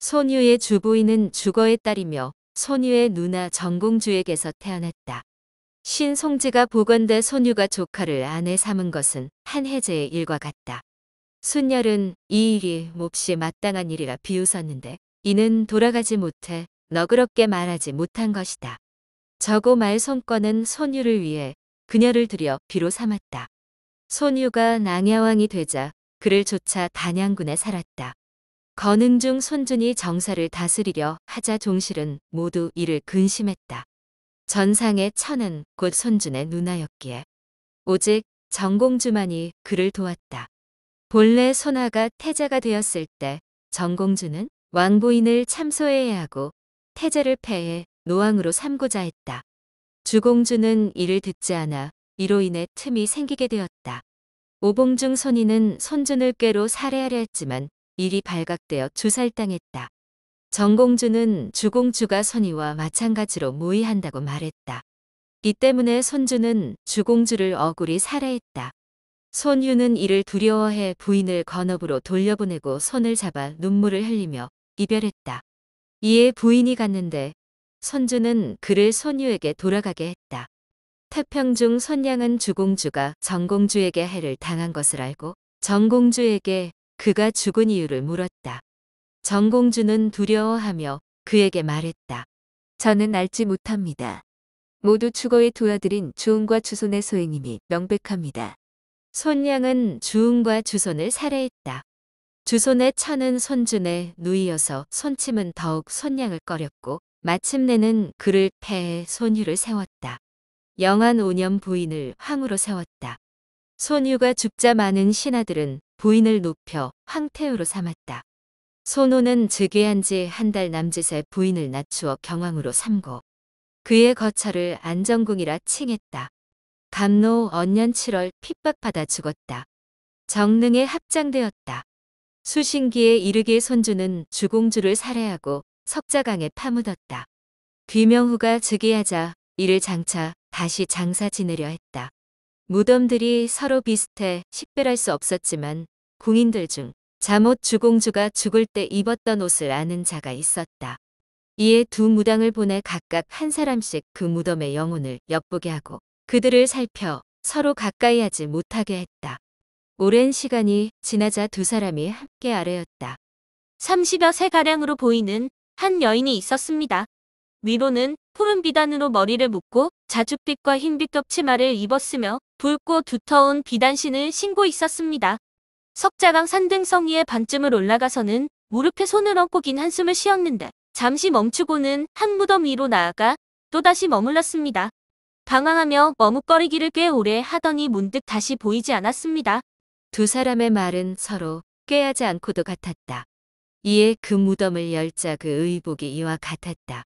손유의 주부인은 주거의 딸이며 손유의 누나 정공주에게서 태어났다. 신송지가 보건대 손유가 조카를 아내 삼은 것은 한해제의 일과 같다. 순열은 이 일이 몹시 마땅한 일이라 비웃었는데 이는 돌아가지 못해 너그럽게 말하지 못한 것이다. 저고 말 손권은 손유를 위해 그녀를 들여 비로 삼았다. 손유가 낭야왕이 되자 그를 조차 단양군에 살았다. 건흥중 손준이 정사를 다스리려 하자 종실은 모두 이를 근심했다. 전상의 천은 곧 손준의 누나였기에 오직 정공주만이 그를 도왔다. 본래 손아가 태자가 되었을 때 정공주는 왕부인을 참소해야 하고 태자를 패해 노왕으로 삼고자 했다. 주공주는 이를 듣지 않아 이로 인해 틈이 생기게 되었다. 오봉중 손이는 손준을 꾀로 살해하려 했지만 일이 발각되어 주살당했다. 정공주는 주공주가 선의와 마찬가지로 무의한다고 말했다. 이 때문에 선주는 주공주를 억울히 살해했다. 손유는 이를 두려워해 부인을 건업으로 돌려보내고 손을 잡아 눈물을 흘리며 이별했다. 이에 부인이 갔는데 선주는 그를 손유에게 돌아가게 했다. 태평중 선양은 주공주가 정공주에게 해를 당한 것을 알고 정공주에게 그가 죽은 이유를 물었다. 정공주는 두려워하며 그에게 말했다. 저는 알지 못합니다. 모두 추거에 도와드린 주은과 주손의 소행임이 명백합니다. 손양은 주은과 주손을 살해했다. 주손의 차는 손준의 누이여서 손침은 더욱 손양을 꺼렸고 마침내는 그를 폐해 손유를 세웠다. 영한 5년 부인을 황으로 세웠다. 손유가 죽자 많은 신하들은 부인을 높여 황태우로 삼았다. 손호는 즉위한 지 한 달 남짓에 부인을 낮추어 경황으로 삼고 그의 거처를 안정궁이라 칭했다. 감로 언년 7월 핍박받아 죽었다. 정릉에 합장되었다. 수신기에 이르기 손주는 주공주를 살해하고 석자강에 파묻었다. 귀명후가 즉위하자 이를 장차 다시 장사 지내려 했다. 무덤들이 서로 비슷해 식별할 수 없었지만 궁인들 중 잠옷 주공주가 죽을 때 입었던 옷을 아는 자가 있었다. 이에 두 무당을 보내 각각 한 사람씩 그 무덤의 영혼을 엿보게 하고 그들을 살펴 서로 가까이 하지 못하게 했다. 오랜 시간이 지나자 두 사람이 함께 아래였다. 30여 세가량으로 보이는 한 여인이 있었습니다. 위로는 푸른 비단으로 머리를 묶고 자줏빛과 흰빛 겹치마를 입었으며 붉고 두터운 비단신을 신고 있었습니다. 석자강 산등성이의 반쯤을 올라가서는 무릎에 손을 얹고 긴 한숨을 쉬었는데 잠시 멈추고는 한 무덤 위로 나아가 또다시 머물렀습니다. 방황하며 머뭇거리기를 꽤 오래 하더니 문득 다시 보이지 않았습니다. 두 사람의 말은 서로 꾀하지 않고도 같았다. 이에 그 무덤을 열자그 의복이 이와 같았다.